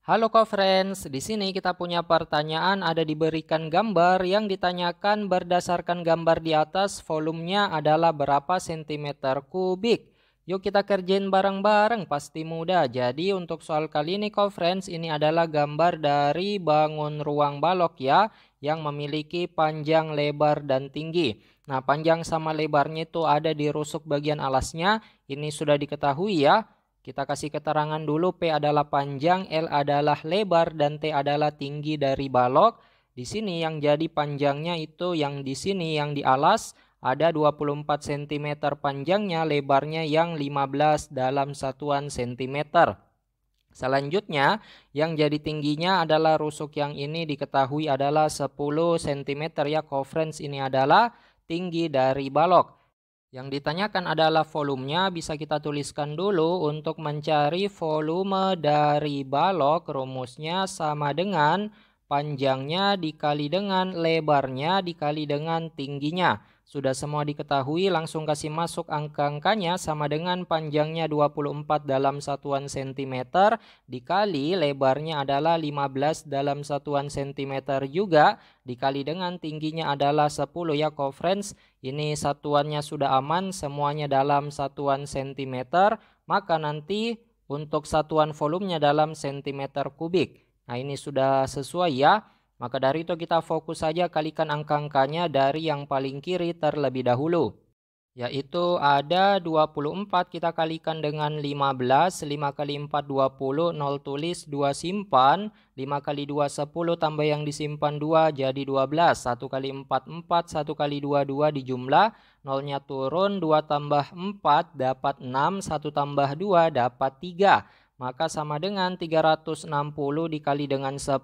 Halo co-friends, di sini kita punya pertanyaan ada diberikan gambar yang ditanyakan berdasarkan gambar di atas volumenya adalah berapa cm kubik. Yuk kita kerjain bareng-bareng, pasti mudah. Jadi untuk soal kali ini co-friends, ini adalah gambar dari bangun ruang balok ya, yang memiliki panjang, lebar, dan tinggi. Nah panjang sama lebarnya itu ada di rusuk bagian alasnya, ini sudah diketahui ya. Kita kasih keterangan dulu P adalah panjang, L adalah lebar, dan T adalah tinggi dari balok. Di sini yang jadi panjangnya itu yang di sini yang di alas ada 24 cm panjangnya, lebarnya yang 15 dalam satuan cm. Selanjutnya yang jadi tingginya adalah rusuk yang ini diketahui adalah 10 cm ya, coverage ini adalah tinggi dari balok. Yang ditanyakan adalah volumenya, bisa kita tuliskan dulu untuk mencari volume dari balok rumusnya sama dengan panjangnya dikali dengan lebarnya dikali dengan tingginya. Sudah semua diketahui, langsung kasih masuk angka-angkanya sama dengan panjangnya 24 dalam satuan cm dikali lebarnya adalah 15 dalam satuan cm juga dikali dengan tingginya adalah 10 ya conference. Ini satuannya sudah aman semuanya dalam satuan cm maka nanti untuk satuan volumenya dalam cm kubik. Nah, ini sudah sesuai ya. Maka dari itu kita fokus saja kalikan angka-angkanya dari yang paling kiri terlebih dahulu. Yaitu ada 24 kita kalikan dengan 15, 5 kali 4 20, 0 tulis, 2 simpan, 5 kali 2 10 tambah yang disimpan 2 jadi 12, 1 kali 4 4, 1 kali 2 2 dijumlah, 0 nya turun, 2 tambah 4 dapat 6, 1 tambah 2 dapat 3 maka sama dengan 360 dikali dengan 10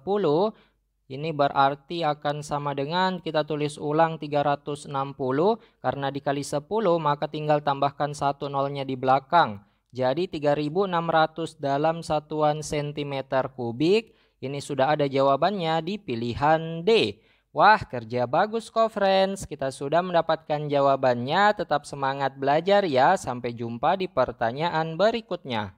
ini berarti akan sama dengan kita tulis ulang 360 karena dikali 10 maka tinggal tambahkan satu nolnya di belakang. Jadi 3600 dalam satuan sentimeter kubik. Ini sudah ada jawabannya di pilihan D. Wah kerja bagus kok friends, kita sudah mendapatkan jawabannya, tetap semangat belajar ya, sampai jumpa di pertanyaan berikutnya.